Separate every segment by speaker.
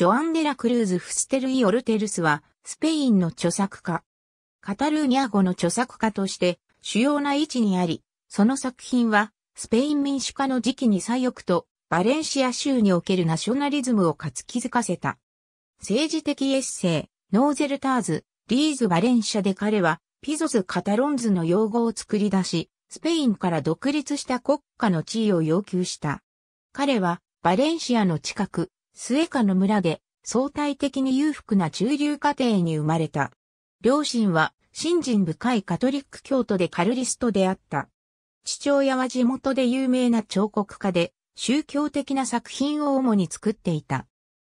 Speaker 1: ジョアン・デラ・クルーズ・フステルイ・オルテルスは、スペインの著作家。カタルーニャ語の著作家として、主要な位置にあり、その作品は、スペイン民主化の時期に左翼と、バレンシア州におけるナショナリズムを活気づかせた。政治的エッセイ、ノーゼルターズ、リーズ・バレンシアで彼は、ピゾス・カタロンズの用語を作り出し、スペインから独立した国家の地位を要求した。彼は、バレンシアの近く、末下の村で相対的に裕福な中流家庭に生まれた。両親は信心深いカトリック教徒でカルリストであった。父親は地元で有名な彫刻家で、宗教的な作品を主に作っていた。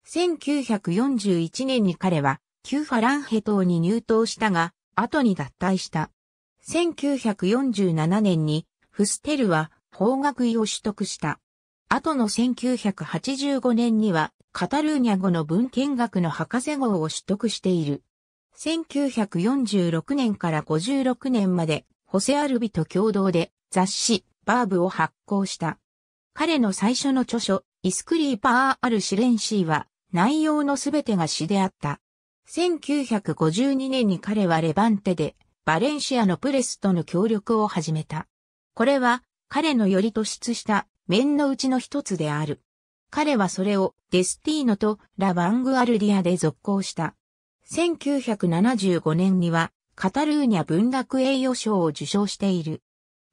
Speaker 1: 1941年に彼は、旧ファランヘ島に入党したが、後に脱退した。1947年に、フステルは法学位を取得した。後の1985年には、カタルーニャ語の文献学の博士号を取得している。1946年から56年まで、ホセアルビと共同で雑誌、バーブを発行した。彼の最初の著書、イスクリーパー・アル・シレンシーは、内容のすべてが詩であった。1952年に彼はレバンテで、バレンシアのプレスとの協力を始めた。これは、彼のより突出した面のうちの一つである。彼はそれをデスティーノとラ・バングアルディアで続行した。1975年にはカタルーニャ文学栄誉賞を受賞している。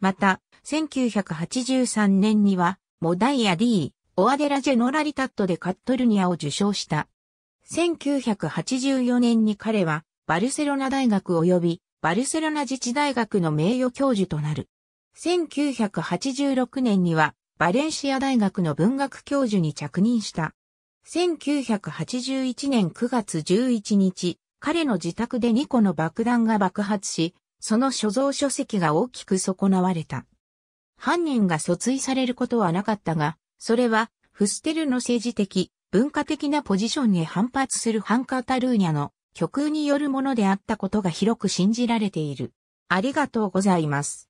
Speaker 1: また、1983年にはモダイア D、オアデラジェノラリタットでカットルニアを受賞した。1984年に彼はバルセロナ大学及びバルセロナ自治大学の名誉教授となる。1986年にはバレンシア大学の文学教授に着任した。1981年9月11日、彼の自宅で2個の爆弾が爆発し、その所蔵書籍が大きく損なわれた。犯人が訴追されることはなかったが、それは、フステルの政治的、文化的なポジションに反発するハンカータルーニャの極右によるものであったことが広く信じられている。ありがとうございます。